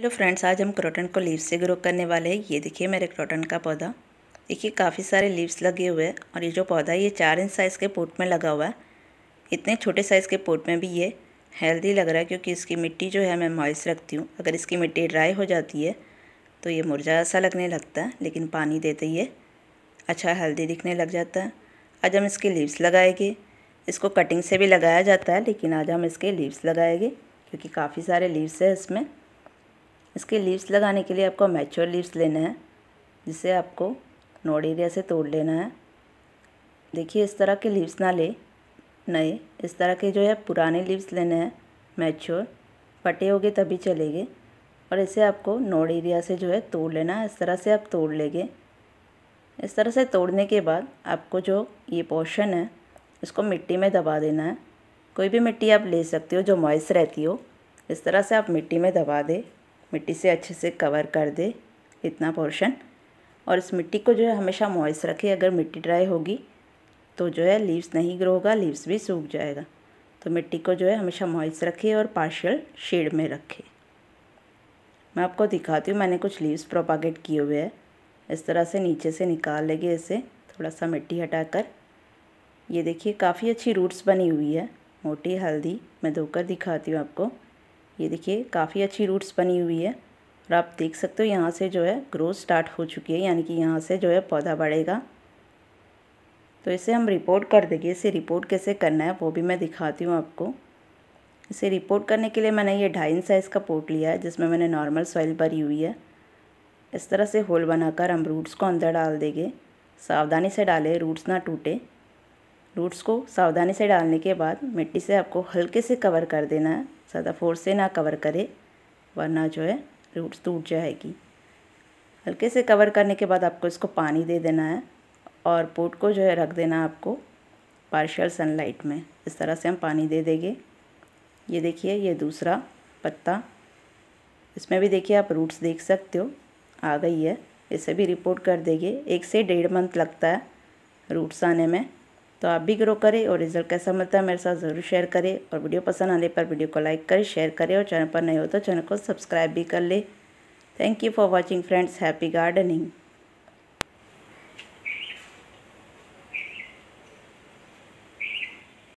hello friends आज हम croton को लीव्स से ग्रो करने वाले हैं ये देखिए मेरे क्रोटन का पौधा देखिए काफ़ी सारे लीव्स लगे हुए हैं और ये जो पौधा है ये चार इंच साइज़ के पोट में लगा हुआ है इतने छोटे साइज़ के पोट में भी ये हेल्दी लग रहा है क्योंकि इसकी मिट्टी जो है मैं मॉइस रखती हूँ अगर इसकी मिट्टी ड्राई हो जाती है तो ये मुरझा ऐसा लगने लगता है लेकिन पानी देते ये अच्छा हेल्दी दिखने लग जाता है आज हम इसके लीव्स लगाएंगे इसको कटिंग से भी लगाया जाता है लेकिन आज हम इसके लीव्स लगाएंगे क्योंकि काफ़ी सारे लीव्स है इसमें इसके लीव्स लगाने के लिए आपको मैच्योर लीव्स लेना है जिसे आपको नोड एरिया से तोड़ लेना है देखिए इस तरह के लीव्स ना ले नए इस तरह के जो है पुराने लीव्स लेने हैं मैच्योर फटे गए तभी चलेंगे और इसे आपको नोड एरिया से जो है तोड़ लेना है इस तरह से आप तोड़ लेंगे इस तरह से तोड़ने के बाद आपको जो ये पोर्शन है इसको मिट्टी में दबा देना है कोई भी मिट्टी आप ले सकते हो जो मॉइस रहती हो इस तरह से आप मिट्टी में दबा दें मिट्टी से अच्छे से कवर कर दे इतना पोर्शन और इस मिट्टी को जो है हमेशा मॉइस रखे अगर मिट्टी ड्राई होगी तो जो है लीव्स नहीं ग्रो होगा लीव्स भी सूख जाएगा तो मिट्टी को जो है हमेशा मॉइस रखे और पार्शियल शेड में रखे मैं आपको दिखाती हूँ मैंने कुछ लीव्स प्रोपागेट किए हुए हैं इस तरह से नीचे से निकाल लेंगे इसे थोड़ा सा मिट्टी हटाकर ये देखिए काफ़ी अच्छी रूट्स बनी हुई है मोटी हल्दी मैं धोकर दिखाती हूँ आपको ये देखिए काफ़ी अच्छी रूट्स बनी हुई है और आप देख सकते हो यहाँ से जो है ग्रोथ स्टार्ट हो चुकी है यानी कि यहाँ से जो है पौधा बढ़ेगा तो इसे हम रिपोर्ट कर देंगे इसे रिपोर्ट कैसे करना है वो भी मैं दिखाती हूँ आपको इसे रिपोर्ट करने के लिए मैंने ये ढाई इंच साइज़ का पोट लिया है जिसमें मैंने नॉर्मल सॉइल भरी हुई है इस तरह से होल बनाकर हम रूट्स को अंदर डाल देंगे सावधानी से डालें रूट्स ना टूटे रूट्स को सावधानी से डालने के बाद मिट्टी से आपको हल्के से कवर कर देना है ज़्यादा फोर्स से ना कवर करें वरना जो है रूट्स टूट जाएगी हल्के से कवर करने के बाद आपको इसको पानी दे देना है और पोट को जो है रख देना आपको पार्शियल सनलाइट में इस तरह से हम पानी दे देंगे ये देखिए ये दूसरा पत्ता इसमें भी देखिए आप रूट्स देख सकते हो आ गई है इसे भी रिपोर्ट कर देंगे एक से डेढ़ मंथ लगता है रूट्स आने में तो आप भी ग्रो करें और रिजल्ट कैसा मिलता है मेरे साथ ज़रूर शेयर करें और वीडियो पसंद आने पर वीडियो को लाइक करें शेयर करें और चैनल पर नए हो तो चैनल को सब्सक्राइब भी कर लें thank you for watching friends happy gardening